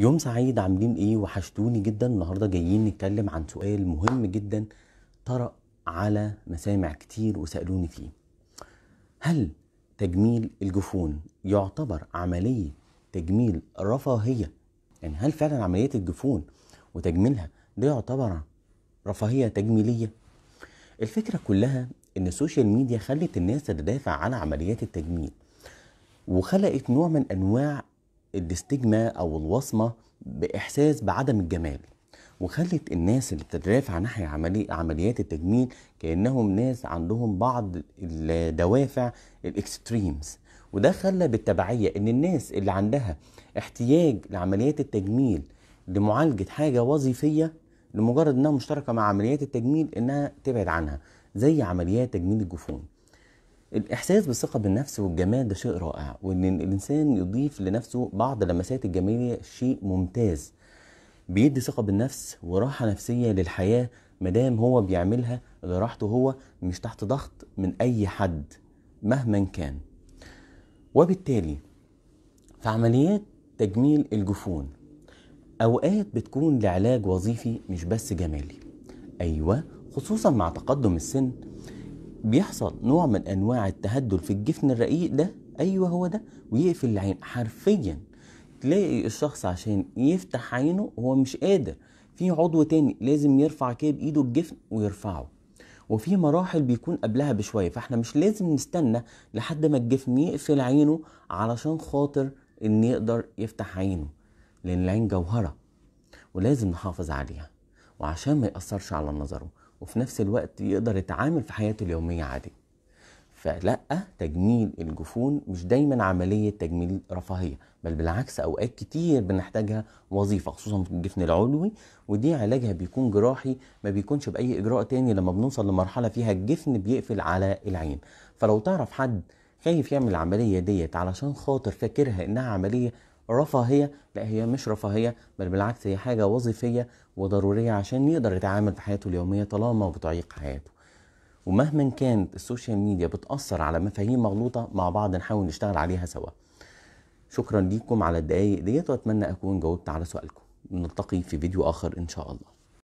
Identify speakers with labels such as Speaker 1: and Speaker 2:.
Speaker 1: يوم سعيد عاملين ايه وحشتوني جدا النهارده جايين نتكلم عن سؤال مهم جدا طرأ على مسامع كتير وسألوني فيه هل تجميل الجفون يعتبر عملية تجميل رفاهية يعني هل فعلا عملية الجفون وتجميلها ده يعتبر رفاهية تجميلية الفكرة كلها ان السوشيال ميديا خلت الناس تدافع على عمليات التجميل وخلقت نوع من انواع الاستجمة أو الوصمة بإحساس بعدم الجمال وخلت الناس اللي بتترافع ناحية عملي عمليات التجميل كأنهم ناس عندهم بعض الدوافع الإكستريمز وده خلى بالتبعية إن الناس اللي عندها احتياج لعمليات التجميل لمعالجة حاجة وظيفية لمجرد إنها مشتركة مع عمليات التجميل إنها تبعد عنها زي عمليات تجميل الجفون الاحساس بالثقه بالنفس والجمال ده شيء رائع وان الانسان يضيف لنفسه بعض اللمسات الجماليه شيء ممتاز بيدي ثقه بالنفس وراحه نفسيه للحياه مدام هو بيعملها لراحته هو مش تحت ضغط من اي حد مهما كان وبالتالي في عمليات تجميل الجفون اوقات بتكون لعلاج وظيفي مش بس جمالي ايوه خصوصا مع تقدم السن بيحصل نوع من انواع التهدل في الجفن الرقيق ده ايوه هو ده ويقفل العين حرفيا تلاقي الشخص عشان يفتح عينه هو مش قادر في عضو تاني لازم يرفع كده بايده الجفن ويرفعه وفي مراحل بيكون قبلها بشوية فاحنا مش لازم نستنى لحد ما الجفن يقفل عينه علشان خاطر ان يقدر يفتح عينه لان العين جوهرة ولازم نحافظ عليها وعشان ما يأثرش على نظره وفي نفس الوقت يقدر يتعامل في حياته اليوميه عادي فلا تجميل الجفون مش دايما عمليه تجميل رفاهيه بل بالعكس اوقات كتير بنحتاجها وظيفه خصوصا في الجفن العلوي ودي علاجها بيكون جراحي ما بيكونش باي اجراء تاني لما بنوصل لمرحله فيها الجفن بيقفل على العين فلو تعرف حد خايف يعمل العمليه ديت علشان خاطر فاكرها انها عمليه رفاهيه لا هي مش رفاهيه بل بالعكس هي حاجه وظيفيه وضروريه عشان يقدر يتعامل في حياته اليوميه طالما بتعيق حياته ومهما كانت السوشيال ميديا بتاثر على مفاهيم مغلوطه مع بعض نحاول نشتغل عليها سوا شكرا ليكم على الدقايق ديت واتمنى اكون جاوبت على سؤالكم نلتقي في فيديو اخر ان شاء الله